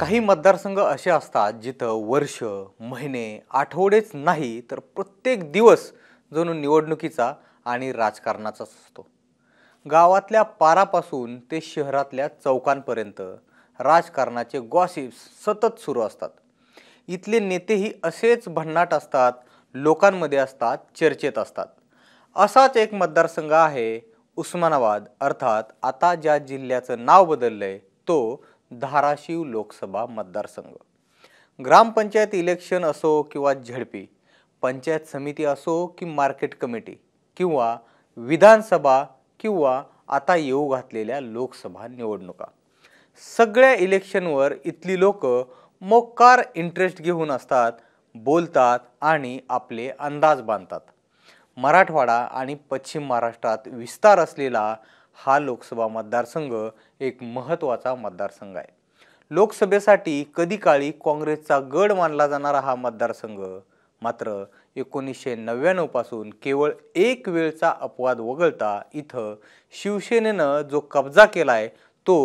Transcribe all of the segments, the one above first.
काही मतदारसंघ असे असतात जिथं वर्ष महिने आठवडेच नाही तर प्रत्येक दिवस जणू निवडणुकीचा आणि राजकारणाचाच असतो गावातल्या पारापासून ते शहरातल्या चौकांपर्यंत राजकारणाचे गॉसिप्स सतत सुरू असतात इथले नेतेही असेच भन्नाट असतात लोकांमध्ये असतात चर्चेत असतात असाच एक मतदारसंघ आहे उस्मानाबाद अर्थात आता ज्या जिल्ह्याचं नाव बदललं आहे तो धाराशिव लोकसभा मतदारसंघ ग्रामपंचायत इलेक्शन असो किंवा झडपी पंचायत समिती असो की मार्केट कमिटी किंवा विधानसभा किंवा आता येऊ घातलेल्या लोकसभा निवडणुका सगळ्या इलेक्शनवर इथली लोक मोकार इंटरेस्ट घेऊन असतात बोलतात आणि आपले अंदाज बांधतात मराठवाडा आणि पश्चिम महाराष्ट्रात विस्तार असलेला हा लोकसभा मतदारसंघ एक महत्त्वाचा मतदारसंघ आहे लोकसभेसाठी कधी काळी काँग्रेसचा गड मानला जाणारा हा मतदारसंघ मात्र एकोणीसशे नव्याण्णवपासून केवळ एक वेळचा अपवाद वगळता इथं शिवसेनेनं जो कब्जा केला आहे तो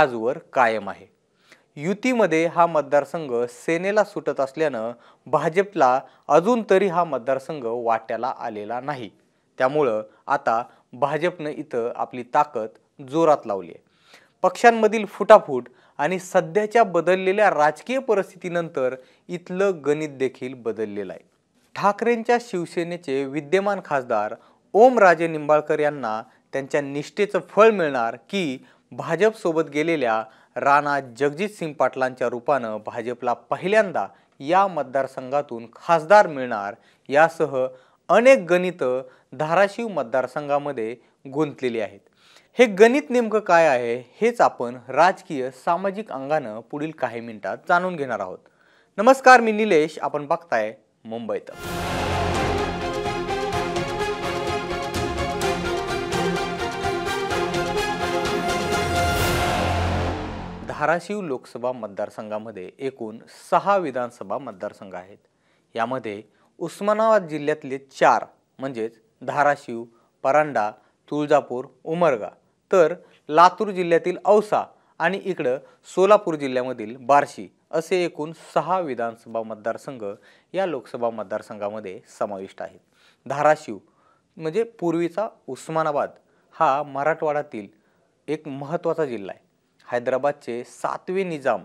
आजवर कायम आहे युतीमध्ये हा मतदारसंघ सेनेला सुटत असल्यानं भाजपला अजून तरी हा मतदारसंघ वाट्याला आलेला नाही त्यामुळं आता भाजपनं इथं आपली ताकद जोरात लावली आहे पक्षांमधील फुटाफूट आणि सध्याच्या बदललेल्या राजकीय परिस्थितीनंतर इथलं गणित देखील बदललेलं आहे ठाकरेंच्या शिवसेनेचे विद्यमान खासदार ओमराजे निंबाळकर यांना त्यांच्या निष्ठेचं फळ मिळणार की भाजपसोबत गेलेल्या राणा जगजित सिंग पाटलांच्या रूपानं भाजपला पहिल्यांदा या मतदारसंघातून खासदार मिळणार यासह अनेक गणितं धाराशिव मतदारसंघामध्ये गुंतलेली आहेत हे गणित नेमकं काय आहे हेच आपण राजकीय सामाजिक अंगानं पुढील काही मिनिटात जाणून घेणार आहोत नमस्कार मी निलेश आपण बघताय मुंबईत धाराशिव लोकसभा मतदारसंघामध्ये एकूण सहा विधानसभा मतदारसंघ आहेत यामध्ये उस्मानाबाद जिल्ह्यातले चार म्हणजेच धाराशिव परांडा तुळजापूर उमरगा तर लातूर जिल्ह्यातील औसा आणि इकडं सोलापूर जिल्ह्यामधील बार्शी असे एकूण सहा विधानसभा मतदारसंघ या लोकसभा मतदारसंघामध्ये समाविष्ट आहेत धाराशिव म्हणजे पूर्वीचा उस्मानाबाद हा मराठवाड्यातील एक महत्त्वाचा जिल्हा आहे हैदराबादचे सातवे निजाम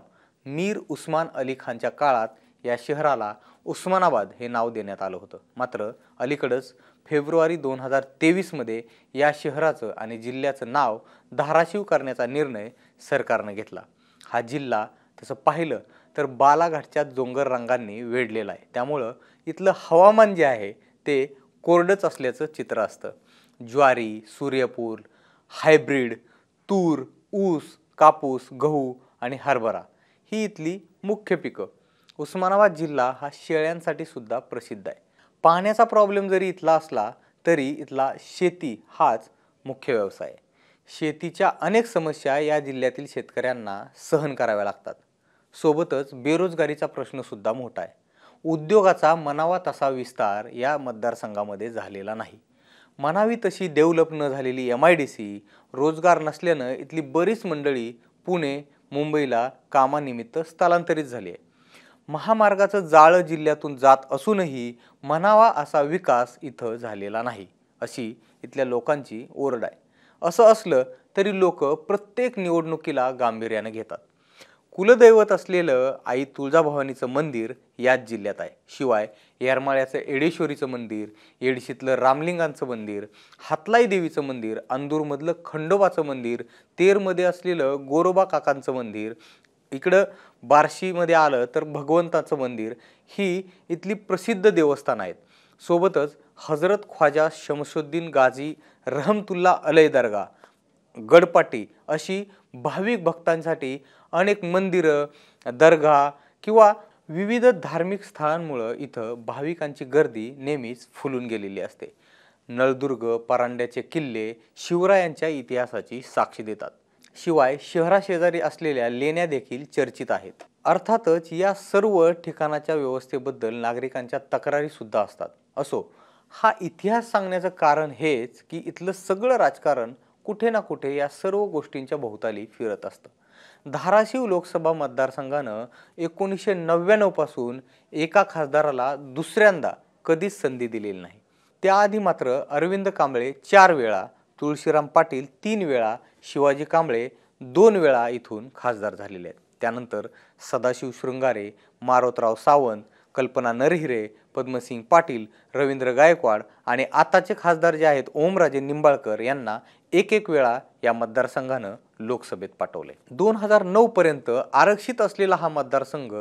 मीर उस्मान अली खानच्या काळात या शहराला उस्मानाबाद हे नाव देण्यात आलं होतं मात्र अलीकडंच फेब्रुवारी दोन हजार तेवीसमध्ये या शहराचं आणि जिल्ह्याचं नाव धाराशिव करण्याचा निर्णय सरकारनं घेतला हा जिल्हा तसं पाहिलं तर बालाघाटच्या डोंगर रंगांनी वेढलेला आहे त्यामुळं इथलं हवामान जे आहे ते कोरडंच असल्याचं चित्र असतं ज्वारी सूर्यपूर हायब्रीड तूर ऊस कापूस गहू आणि हरभरा ही इथली मुख्य पिकं उस्मानाबाद जिल्हा हा शेळ्यांसाठी सुद्धा प्रसिद्ध आहे पाण्याचा प्रॉब्लेम जरी इथला असला तरी इथला शेती हाच मुख्य व्यवसाय आहे शेतीच्या अनेक समस्या या जिल्ह्यातील शेतकऱ्यांना सहन कराव्या लागतात सोबतच बेरोजगारीचा प्रश्नसुद्धा मोठा आहे उद्योगाचा मनावा तसा विस्तार या मतदारसंघामध्ये झालेला नाही मनावी तशी डेव्हलप न झालेली एम आय डी सी रोजगार नसल्यानं इथली बरीच मंडळी पुणे मुंबईला कामानिमित्त स्थलांतरित झाली आहे महामार्गाचं जाळं जिल्ह्यातून जात असूनही म्हणावा असा विकास इथं झालेला नाही अशी इथल्या लोकांची ओरड आहे असं असलं तरी लोक प्रत्येक निवडणुकीला गांभीर्यानं घेतात कुलदैवत असलेलं आई तुळजाभवानीचं मंदिर याच जिल्ह्यात आहे शिवाय येरमाळ्याचं येडेश्वरीचं मंदिर येडशीतलं रामलिंगांचं मंदिर हातलाई देवीचं मंदिर अंदूरमधलं खंडोबाचं मंदिर तेरमध्ये असलेलं गोरोबा काकांचं मंदिर इकडं बार्शीमध्ये आलं तर भगवंताचं मंदिर ही इथली प्रसिद्ध देवस्थान आहेत सोबतच हजरत ख्वाजा शमसुद्दीन गाझी रहमतुल्ला अलय दर्गा गडपाटी अशी भाविक भक्तांसाठी अनेक मंदिरं दर्गा किंवा विविध धार्मिक स्थळांमुळं इथं भाविकांची गर्दी नेहमीच फुलून गेलेली असते नळदुर्ग परांड्याचे किल्ले शिवरायांच्या इतिहासाची साक्षी देतात शिवाय शहराशेजारी असलेल्या लेण्या देखील चर्चित आहेत अर्थातच या सर्व ठिकाणाच्या व्यवस्थेबद्दल नागरिकांच्या तक्रारीसुद्धा असतात असो हा इतिहास सांगण्याचं कारण हेच की इथलं सगळं राजकारण कुठे ना कुठे या सर्व गोष्टींच्या भोवताली फिरत असतं धाराशिव लोकसभा मतदारसंघानं एकोणीसशे नव्याण्णवपासून एका खासदाराला दुसऱ्यांदा कधीच संधी दिलेली नाही त्याआधी मात्र अरविंद कांबळे चार वेळा तुळशीराम पाटील तीन वेळा शिवाजी कांबळे दोन वेळा इथून खासदार झालेले आहेत त्यानंतर सदाशिव शृंगारे मारोतराव सावंत कल्पना नरहिरे पद्मसिंग पाटील रवींद्र गायकवाड आणि आताचे खासदार जे आहेत ओमराजे निंबाळकर यांना एक एक वेळा या मतदारसंघानं लोकसभेत पाठवले दोन हजार नऊपर्यंत आरक्षित असलेला हा मतदारसंघ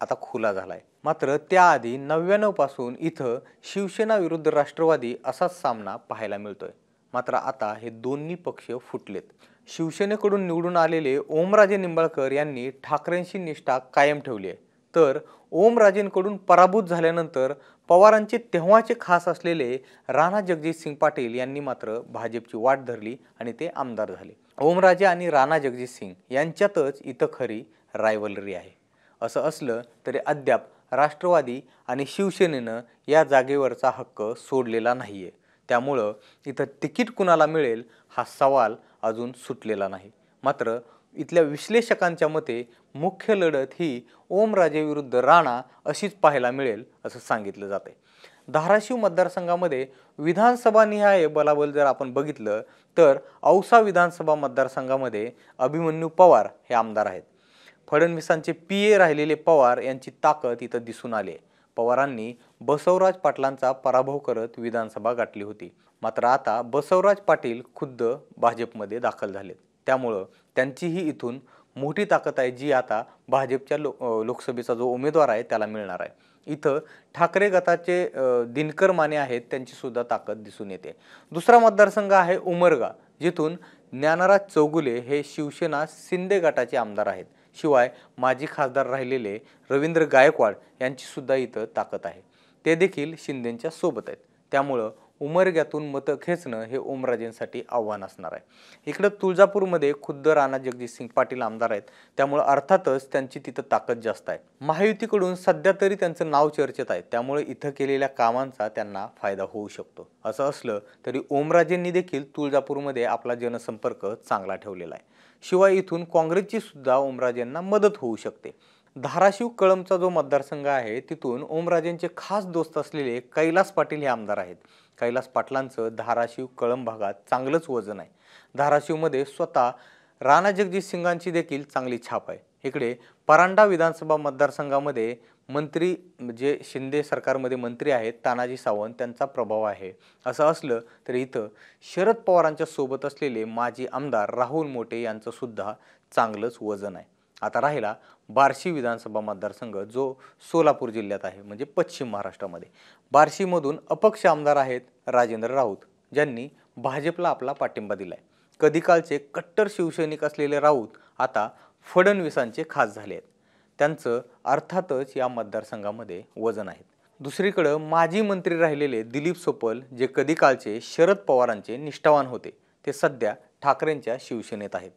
आता खुला झाला आहे मात्र त्याआधी नव्याण्णवपासून इथं शिवसेना विरुद्ध राष्ट्रवादी असाच सामना पाहायला मिळतोय मात्र आता हे दोन्ही पक्ष फुटलेत शिवसेनेकडून निवडून आलेले ओमराजे निंबाळकर यांनी ठाकरेंशी निष्ठा कायम ठेवली आहे तर ओमराजेंकडून पराभूत झाल्यानंतर पवारांचे तेव्हाचे खास असलेले राणा जगजित सिंग पाटील यांनी मात्र भाजपची वाट धरली आणि ते आमदार झाले ओमराजे आणि राणा जगजित सिंग यांच्यातच इथं खरी रायवलरी आहे असं असलं तरी अद्याप राष्ट्रवादी आणि शिवसेनेनं या जागेवरचा हक्क सोडलेला नाही आहे त्यामुळं इथं तिकीट कुणाला मिळेल हा सवाल अजून सुटलेला नाही मात्र इथल्या विश्लेषकांच्या मते मुख्य लढत ही ओमराजे विरुद्ध राणा अशीच पाहायला मिळेल असं सांगितलं जाते धाराशिव मतदारसंघामध्ये विधानसभानिहाय बलाबल जर आपण बघितलं तर औसा विधानसभा मतदारसंघामध्ये अभिमन्यू पवार हे आमदार आहेत फडणवीसांचे पी ए राहिलेले पवार यांची ताकद इथं दिसून आली आहे पवारांनी बसवराज पाटलांचा पराभव करत विधानसभा गाठली होती मात्र आता बसवराज पाटील खुद्द भाजपमध्ये दाखल झालेत त्यामुळं त्यांचीही इथून मोठी ताकद आहे जी आता भाजपच्या लो लोकसभेचा जो उमेदवार आहे त्याला मिळणार आहे इथं ठाकरे गटाचे दिनकर माने आहेत त्यांचीसुद्धा ताकद दिसून येते दुसरा मतदारसंघ आहे उमरगा जिथून ज्ञानराज चौगुले हे शिवसेना शिंदे गटाचे आमदार आहेत शिवाय माजी खासदार राहिलेले रवींद्र गायकवाड यांचीसुद्धा इथं ताकद आहे ते देखील शिंदेंच्या सोबत आहेत त्यामुळं उमरग्यातून मतं खेचणं हे ओमराजेंसाठी आव्हान असणार आहे इकडं तुळजापूरमध्ये खुद्द राणा जगजित सिंग पाटील आमदार आहेत त्यामुळे अर्थातच त्यांची तिथं ताकद जास्त आहे महायुतीकडून सध्या तरी त्यांचं नाव चर्चेत आहे त्यामुळे इथं केलेल्या कामांचा त्यांना फायदा होऊ शकतो असं असलं तरी ओमराजेंनी देखील तुळजापूरमध्ये आपला जनसंपर्क चांगला ठेवलेला आहे शिवाय इथून काँग्रेसची सुद्धा ओमराजेंना मदत होऊ शकते धाराशिव कळमचा जो मतदारसंघ आहे तिथून ओमराजेंचे खास दोस्त असलेले कैलास पाटील हे आमदार आहेत कैलास पाटलांचं धाराशिव कळम भागात चांगलंच वजन आहे धाराशिवमध्ये स्वतः राणा जगजित सिंगांची देखील चांगली छाप आहे इकडे परांडा विधानसभा मतदारसंघामध्ये मंत्री जे शिंदे सरकारमध्ये मंत्री आहेत तानाजी सावंत त्यांचा प्रभाव आहे असं असलं तरी इथं शरद पवारांच्या सोबत असलेले माजी आमदार राहुल मोटे यांचंसुद्धा चांगलंच वजन आहे आता राहिला बार्शी विधानसभा मतदारसंघ जो सोलापूर जिल्ह्यात आहे म्हणजे पश्चिम महाराष्ट्रामध्ये बार्शीमधून अपक्ष आमदार आहेत राजेंद्र राऊत ज्यांनी भाजपला आपला पाठिंबा दिला आहे कधीकालचे कट्टर शिवसैनिक असलेले राऊत आता फडणवीसांचे खास झाले आहेत त्यांचं अर्थातच या मतदारसंघामध्ये वजन आहेत दुसरीकडं माजी मंत्री राहिलेले दिलीप सोपल जे कधीकालचे शरद पवारांचे निष्ठावान होते ते सध्या ठाकरेंच्या शिवसेनेत आहेत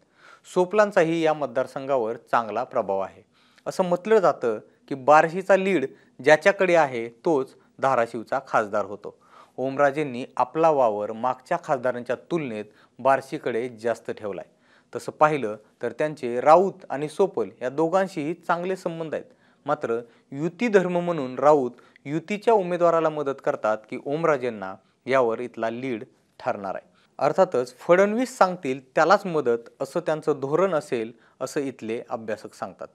सोपलांचाही या मतदारसंघावर चांगला प्रभाव आहे असं म्हटलं जातं की बारशीचा लीड ज्याच्याकडे आहे तोच धाराशिवचा खासदार होतो ओमराजेंनी आपला वावर मागच्या खासदारांच्या तुलनेत बारशीकडे जास्त ठेवला आहे तसं पाहिलं तर त्यांचे राऊत आणि सोपल या दोघांशीही चांगले संबंध आहेत मात्र युती धर्म म्हणून राऊत युतीच्या उमेदवाराला मदत करतात की ओमराजेंना यावर इथला लीड ठरणार आहे अर्थातच फडणवीस सांगतील त्यालाच मदत असं त्यांचं धोरण असेल असं इथले अभ्यासक सांगतात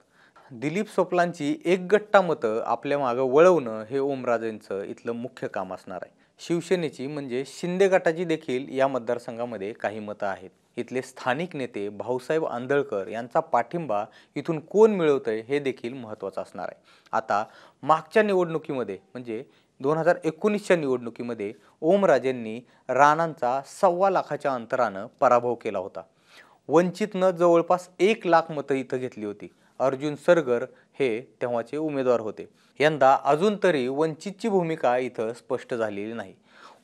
दिलीप सोपलांची एक गट्टा मतं आपल्या मागं वळवणं हे ओमराजेंचं इथलं मुख्य काम असणार आहे शिवसेनेची म्हणजे शिंदे गटाची देखील या मतदारसंघामध्ये काही मतं आहेत इथले स्थानिक नेते भाऊसाहेब आंदळकर यांचा पाठिंबा इथून कोण मिळवतंय हे देखील महत्त्वाचं असणार आहे आता मागच्या निवडणुकीमध्ये म्हणजे दोन हजार एकोणीसच्या निवडणुकीमध्ये ओमराजेंनी राणांचा सव्वा लाखाच्या अंतरानं पराभव केला होता वंचितनं जवळपास एक लाख मतं इथं घेतली होती अर्जुन सरगर हे तेव्हाचे उमेदवार होते यंदा अजून तरी वंचितची भूमिका इथं स्पष्ट झालेली नाही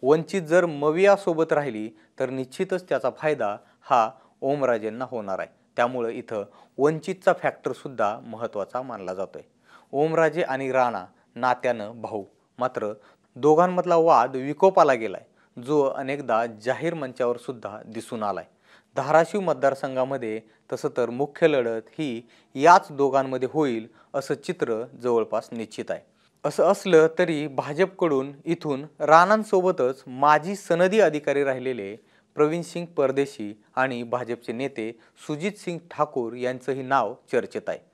वंचित जर मवियासोबत राहिली तर निश्चितच त्याचा फायदा हा ओमराजेंना होणार आहे त्यामुळं इथं वंचितचा फॅक्टरसुद्धा महत्त्वाचा मानला जातो आहे ओमराजे आणि राणा नात्यानं भाऊ मात्र दोघांमधला वाद विकोपाला गेलाय जो अनेकदा जाहीर मंचावर सुद्धा दिसून आलाय धाराशिव मतदारसंघामध्ये तसं तर मुख्य लढत ही याच दोघांमध्ये होईल असं चित्र जवळपास निश्चित आहे असं असलं तरी भाजपकडून इथून राणांसोबतच माजी सनदी अधिकारी राहिलेले प्रवीण सिंग परदेशी आणि भाजपचे नेते सुजितसिंग सिंग ठाकूर यांचंही नाव चर्चेत आहे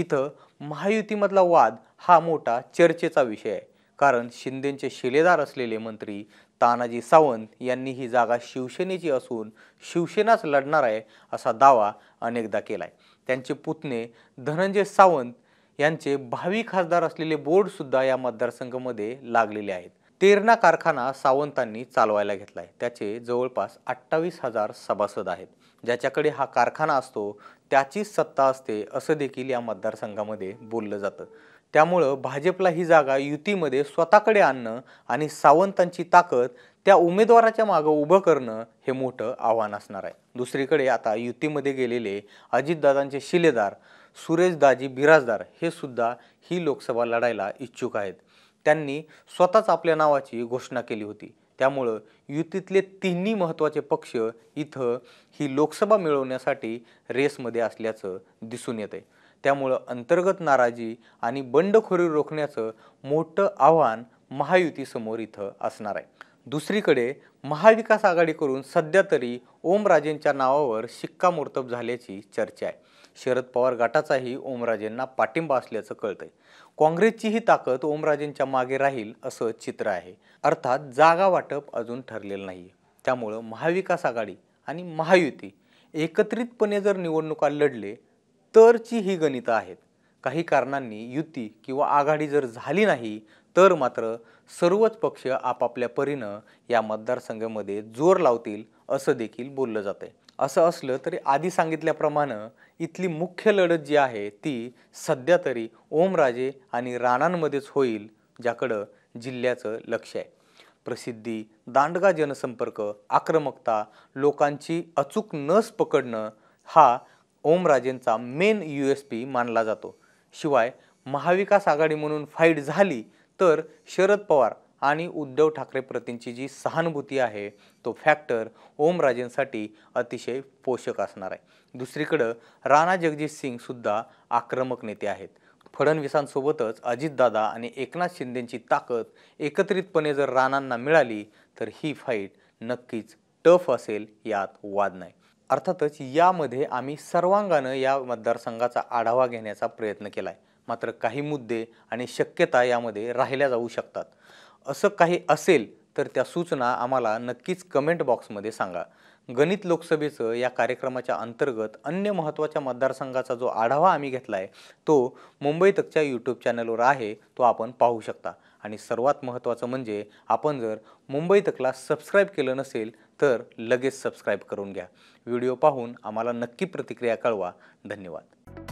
इथं महायुतीमधला वाद हा मोठा चर्चेचा विषय आहे कारण शिंदेंचे शिलेदार असलेले मंत्री तानाजी सावंत यांनी ही जागा शिवसेनेची असून शिवसेनाच लढणार आहे असा दावा अनेकदा केला आहे त्यांचे पुतणे धनंजय सावंत यांचे भावी खासदार असलेले बोर्डसुद्धा या मतदारसंघामध्ये लागलेले आहेत तेरणा कारखाना सावंतांनी चालवायला घेतला आहे त्याचे जवळपास अठ्ठावीस हजार सभासद आहेत ज्याच्याकडे हा कारखाना असतो त्याचीच सत्ता असते असं देखील या मतदारसंघामध्ये बोललं जातं त्यामुळं भाजपला ही जागा युतीमध्ये स्वतःकडे आणणं आणि सावंतांची ताकद त्या उमेदवाराच्या मागं उभं करणं हे मोठं आव्हान असणार आहे दुसरीकडे आता युतीमध्ये गेलेले अजितदादांचे शिलेदार सुरेशदाजी बिराजदार हे सुद्धा ही लोकसभा लढायला इच्छुक आहेत त्यांनी स्वतःच आपल्या नावाची घोषणा केली होती त्यामुळं युतीतले तिन्ही महत्त्वाचे पक्ष इथं ही लोकसभा मिळवण्यासाठी रेसमध्ये असल्याचं दिसून येतं आहे त्यामुळं अंतर्गत नाराजी आणि बंडखोरी रोखण्याचं मोठं आव्हान महायुतीसमोर इथं असणार आहे दुसरीकडे महाविकास आघाडीकडून सध्या तरी ओमराजेंच्या नावावर शिक्कामोर्तब झाल्याची चर्चा आहे शरद पवार गटाचाही ओमराजेंना पाठिंबा असल्याचं कळतंय काँग्रेसची ही ताकद ओमराजेंच्या मागे राहील असं चित्र आहे अर्थात जागा वाटप अजून ठरलेलं नाही त्यामुळं महाविकास आघाडी आणि महायुती एकत्रितपणे जर निवडणुका लढले तरची ही गणितं आहेत काही कारणांनी युती किंवा आघाडी जर झाली नाही तर मात्र सर्वच पक्ष आपापल्या परीनं या मतदारसंघामध्ये जोर लावतील असं देखील बोललं जातं असं असलं तरी आधी सांगितल्याप्रमाणे इथली मुख्य लढत जी आहे ती सध्या तरी ओमराजे आणि राणांमध्येच होईल ज्याकडं जिल्ह्याचं लक्ष आहे प्रसिद्धी दांडगा जनसंपर्क आक्रमकता लोकांची अचूक नस पकडणं हा ओमराजेंचा मेन यू एस पी मानला जातो शिवाय महाविकास आघाडी म्हणून फाईट झाली तर शरद पवार आणि उद्धव ठाकरे प्रतींची जी सहानुभूती आहे तो फॅक्टर ओमराजेंसाठी अतिशय पोषक असणार आहे दुसरीकडं राणा जगजित सिंगसुद्धा आक्रमक नेते आहेत फडणवीसांसोबतच अजितदादा आणि एकनाथ शिंदेंची ताकद एकत्रितपणे जर राणांना मिळाली तर ही फाईट नक्कीच टफ असेल यात वाद नाही अर्थातच यामध्ये आम्ही सर्वांगानं या मतदारसंघाचा आढावा घेण्याचा प्रयत्न केला आहे मात्र काही मुद्दे आणि शक्यता यामध्ये राहिल्या जाऊ शकतात असं काही असेल तर त्या सूचना आम्हाला नक्कीच कमेंट बॉक्समध्ये सांगा गणित लोकसभेचं या कार्यक्रमाच्या अंतर्गत अन्य महत्त्वाच्या मतदारसंघाचा जो आढावा आम्ही घेतला आहे तो मुंबई तकच्या यूट्यूब चॅनलवर आहे तो आपण पाहू शकता आणि सर्वात महत्त्वाचं म्हणजे आपण जर मुंबई तकला सबस्क्राईब केलं नसेल तर लगेच सबस्क्राईब करून घ्या व्हिडिओ पाहून आम्हाला नक्की प्रतिक्रिया कळवा धन्यवाद